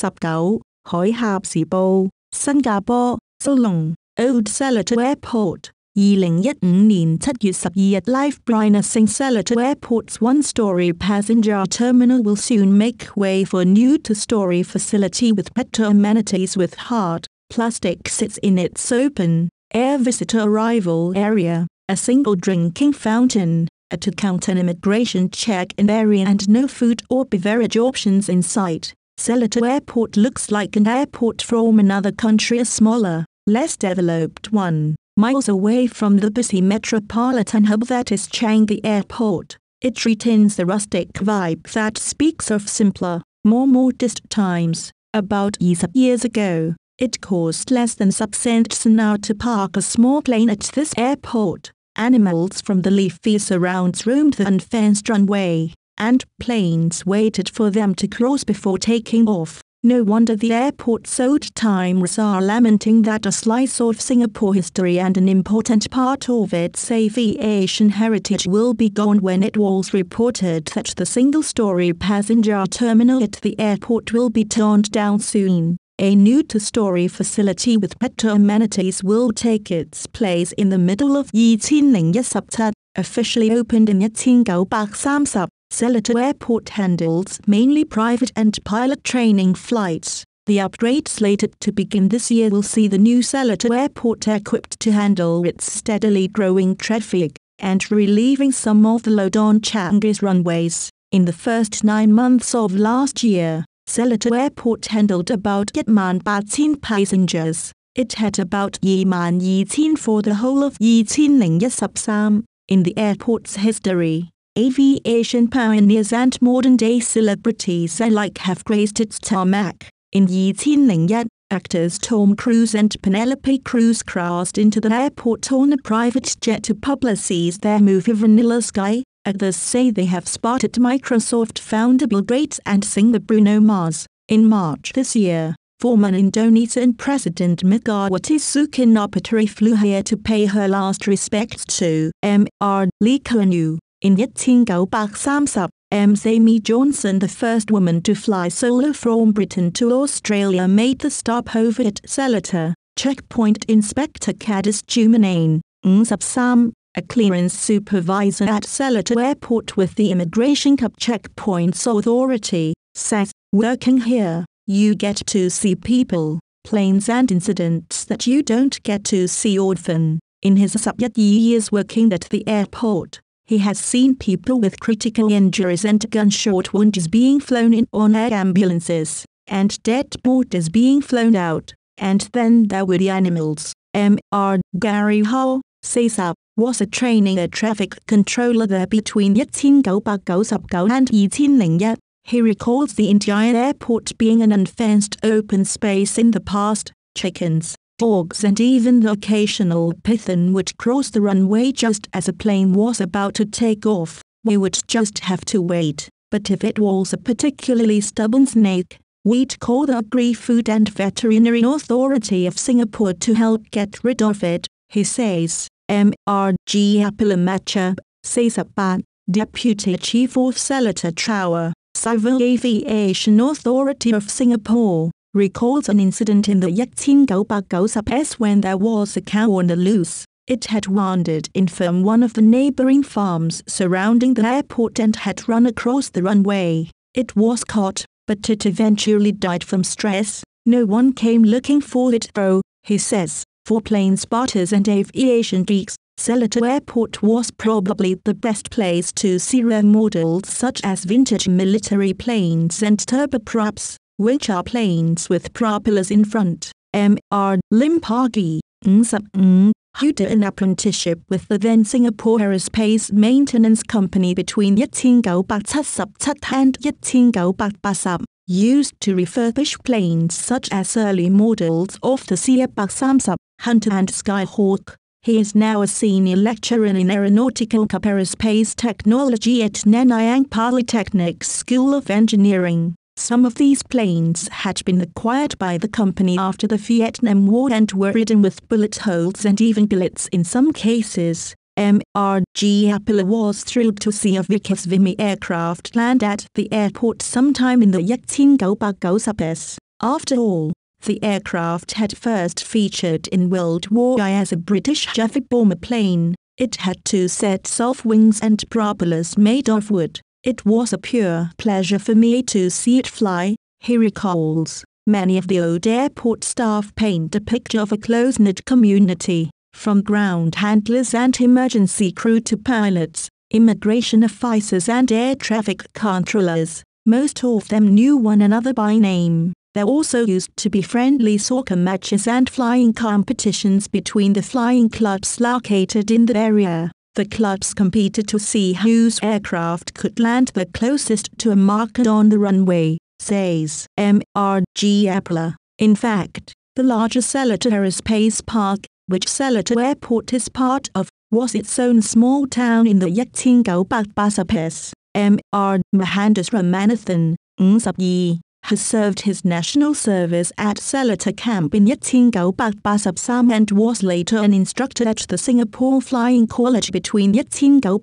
十九海峽時報新加坡蘇龍 Old Seletar Airport。二零一五年七月十二日，Life Brina Singh Airport's one-story passenger terminal will soon make way for a new two-story facility with better amenities with hard plastic sits in its open air visitor arrival area, a single drinking fountain, a to-count counter immigration check-in area and no food or beverage options in sight. Selato Airport looks like an airport from another country a smaller, less developed one, miles away from the busy metropolitan hub that is Changi Airport. It retains the rustic vibe that speaks of simpler, more modest times. About years ago, it cost less than sub cents now to park a small plane at this airport. Animals from the leafy surrounds roamed the unfenced runway, and planes waited for them to cross before taking off. No wonder the airport's old timers are lamenting that a slice of Singapore history and an important part of its aviation heritage will be gone when it was reported that the single-story passenger terminal at the airport will be torn down soon. A new two-story facility with better amenities will take its place in the middle of Yi Qinling Yasupta, officially opened in Yatsingao Bak Samsup. Selato Airport handles mainly private and pilot training flights. The upgrade slated to begin this year will see the new Selato Airport equipped to handle its steadily growing traffic and relieving some of the load on Changi's runways. In the first nine months of last year, Selato Airport handled about 8,000 passengers. It had about 8,000 for the whole of Yiqin Lingya Subsam in the airport's history aviation pioneers and modern-day celebrities alike have graced its tarmac. In yet actors Tom Cruise and Penelope Cruz crashed into the airport on a private jet to publicize their movie Vanilla Sky. Others say they have spotted Microsoft founder Bill Gates and singer Bruno Mars. In March this year, former Indonesian President Megawati Sukarnoputri flew here to pay her last respects to Mr. Lee Kuan Yew. In 1830, Ms. Amy Johnson, the first woman to fly solo from Britain to Australia, made the stopover at Selater. Checkpoint Inspector Cadis Jumanane, Ngzab Sam, a clearance supervisor at Selater Airport with the Immigration Cup Checkpoints Authority, says, Working here, you get to see people, planes and incidents that you don't get to see often. In his sub years working at the airport, he has seen people with critical injuries and gunshot wounds being flown in on air ambulances, and dead porters being flown out, and then there were the animals. M.R. Gary Hall, says up was a training air traffic controller there between 1999 and 2001. He recalls the entire airport being an unfenced open space in the past, chickens, dogs and even the occasional python would cross the runway just as a plane was about to take off, we would just have to wait, but if it was a particularly stubborn snake, we'd call the Agri Food and Veterinary Authority of Singapore to help get rid of it, he says. M.R.G. Apilamacha, Sesapan, Deputy Chief of Seletar Tower, Civil Aviation Authority of Singapore recalls an incident in the 1990s when there was a cow on the loose. It had wandered in from one of the neighboring farms surrounding the airport and had run across the runway. It was caught, but it eventually died from stress. No one came looking for it though, he says. For plane spotters and aviation geeks, Selato Airport was probably the best place to see rare models such as vintage military planes and turboprops which are planes with propellers in front. M.R. Limpagi, Ng Sup Ng, who did an apprenticeship with the then Singapore Aerospace Maintenance Company between 1987 and 1988, used to refurbish planes such as early models of the Seabak Samsung, Hunter and Skyhawk. He is now a senior lecturer in aeronautical aerospace technology at Nanyang Polytechnic School of Engineering. Some of these planes had been acquired by the company after the Vietnam War and were ridden with bullet holes and even bullets in some cases. MRG Apple was thrilled to see a Vickers Vimy aircraft land at the airport sometime in the Yaktingo Space. After all, the aircraft had first featured in World War I as a British Jaffy bomber plane. It had two sets of wings and propellers made of wood. It was a pure pleasure for me to see it fly, he recalls. Many of the old airport staff paint a picture of a close-knit community, from ground handlers and emergency crew to pilots, immigration officers and air traffic controllers. Most of them knew one another by name. There also used to be friendly soccer matches and flying competitions between the flying clubs located in the area. The clubs competed to see whose aircraft could land the closest to a marker on the runway, says M.R.G. Appler. In fact, the larger Selato Space Park, which Selato Airport is part of, was its own small town in the Yaktingau Bakbasapes, M.R. Mahandasramanathan, Ramanathan, has served his national service at Salata Camp in Yatsingao and was later an instructor at the Singapore Flying College between Yatsingao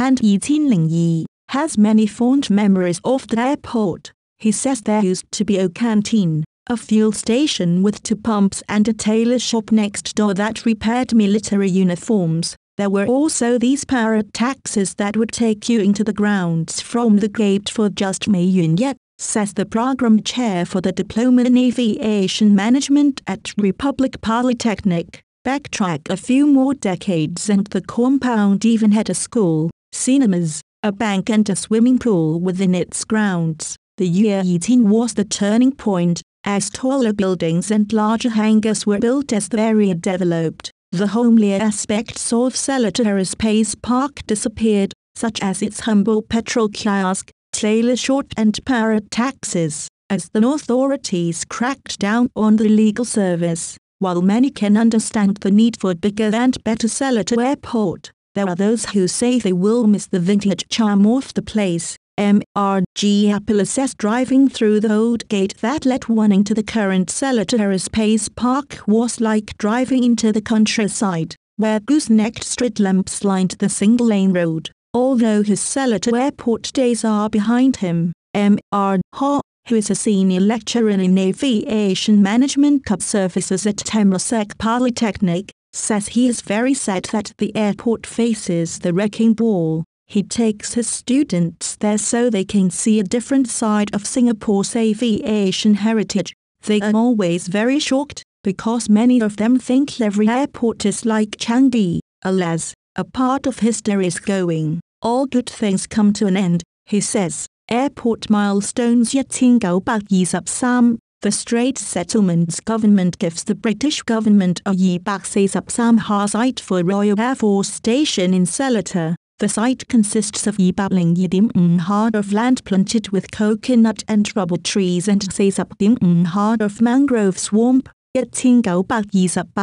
and Yitinlingyi, has many fond memories of the airport. He says there used to be a canteen, a fuel station with two pumps and a tailor shop next door that repaired military uniforms. There were also these parrot taxis that would take you into the grounds from the gate for just May Yet says the program chair for the Diploma in Aviation Management at Republic Polytechnic. Backtrack a few more decades and the compound even had a school, cinemas, a bank and a swimming pool within its grounds. The year 18 was the turning point, as taller buildings and larger hangars were built as the area developed. The homelier aspects of Solitaire Space Park disappeared, such as its humble petrol kiosk, Taylor Short and Parrot taxes, as the authorities cracked down on the legal service. While many can understand the need for bigger and better seller to airport, there are those who say they will miss the vintage charm of the place. MRG Apple says driving through the old gate that led one into the current seller Terrace Pace Park was like driving into the countryside, where gooseneck street lamps lined the single lane road. Although his Selato Airport days are behind him, M.R. Ha, who is a senior lecturer in aviation management Cup services at Temasek Polytechnic, says he is very sad that the airport faces the wrecking ball. He takes his students there so they can see a different side of Singapore's aviation heritage. They are always very shocked, because many of them think every airport is like Changi, alas. A part of history is going, all good things come to an end, he says. Airport Milestones sam. The Strait Settlements Government gives the British government a Yibak Ha site for Royal Air Force Station in Selater. The site consists of Yibabling Yidim hard of land planted with coconut and rubber trees and Sesap Dim hard of mangrove swamp, Yatingao Bak Yisap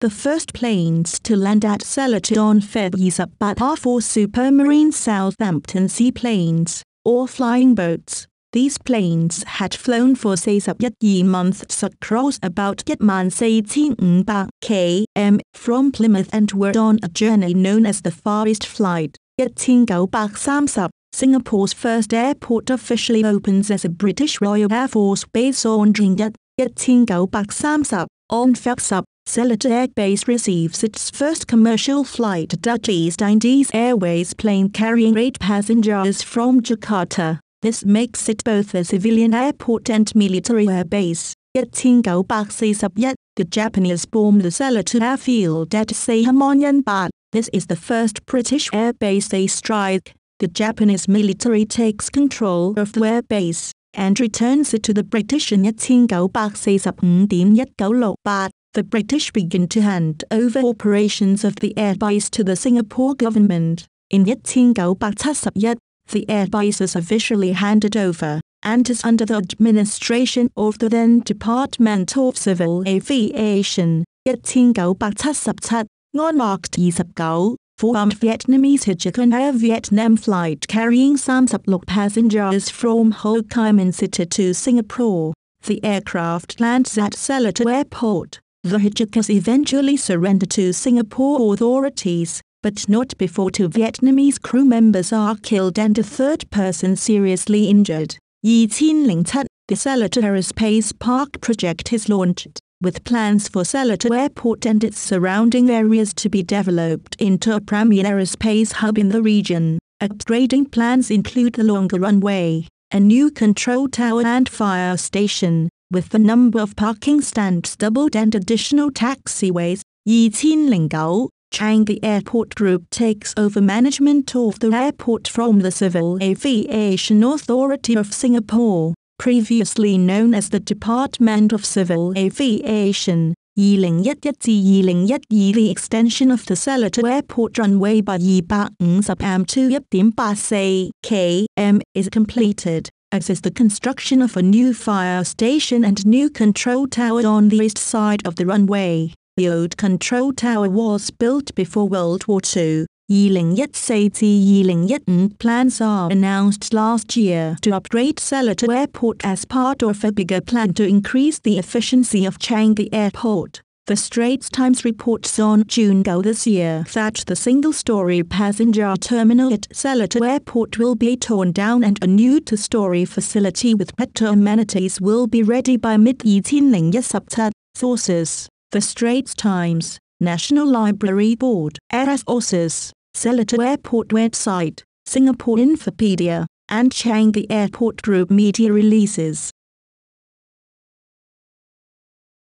the first planes to land at Sellafield on Feb. Sabat are four Supermarine Southampton seaplanes, or flying boats. These planes had flown for 61 months across about 1,400 km from Plymouth and were on a journey known as the Far East Flight. 1930, Singapore's first airport officially opens as a British Royal Air Force base on Dringat, 1930, on February Air Airbase receives its first commercial flight Dutch East Indies Airways plane carrying eight passengers from Jakarta. This makes it both a civilian airport and military airbase. Yet, the Japanese bomb the Selac airfield at But This is the first British airbase they strike. The Japanese military takes control of the airbase and returns it to the British in 1986 5.1968 the British began to hand over operations of the airbase to the Singapore government. In yet, the airbase was officially handed over and is under the administration of the then Department of Civil Aviation. 1987安樂29 formed Vietnamese Hijican Air Vietnam flight carrying 36 passengers from Ho Chi Minh City to Singapore. The aircraft lands at Seletar Airport. The hijackers eventually surrendered to Singapore authorities, but not before two Vietnamese crew members are killed and a third person seriously injured. Yi Qinlingtan, the Selatar Aerospace Park project is launched, with plans for Selatar Airport and its surrounding areas to be developed into a premier aerospace hub in the region. Upgrading plans include a longer runway, a new control tower and fire station with the number of parking stands doubled and additional taxiways, Yiqin Changi Airport Group takes over management of the airport from the Civil Aviation Authority of Singapore, previously known as the Department of Civil Aviation. 2011至 2012The extension of the Seletar Airport runway by 250 am to 1.84 km is completed as is the construction of a new fire station and new control tower on the east side of the runway. The old control tower was built before World War II. Yiling Yet Yiling Yetan plans are announced last year to upgrade Selato Airport as part of a bigger plan to increase the efficiency of Changi Airport. The Straits Times reports on June go this year that the single-story passenger terminal at Selato Airport will be torn down and a new two-story facility with better amenities will be ready by mid September. Sources The Straits Times, National Library Board, RS Sources, Selato Airport website, Singapore Infopedia, and Changi Airport Group media releases.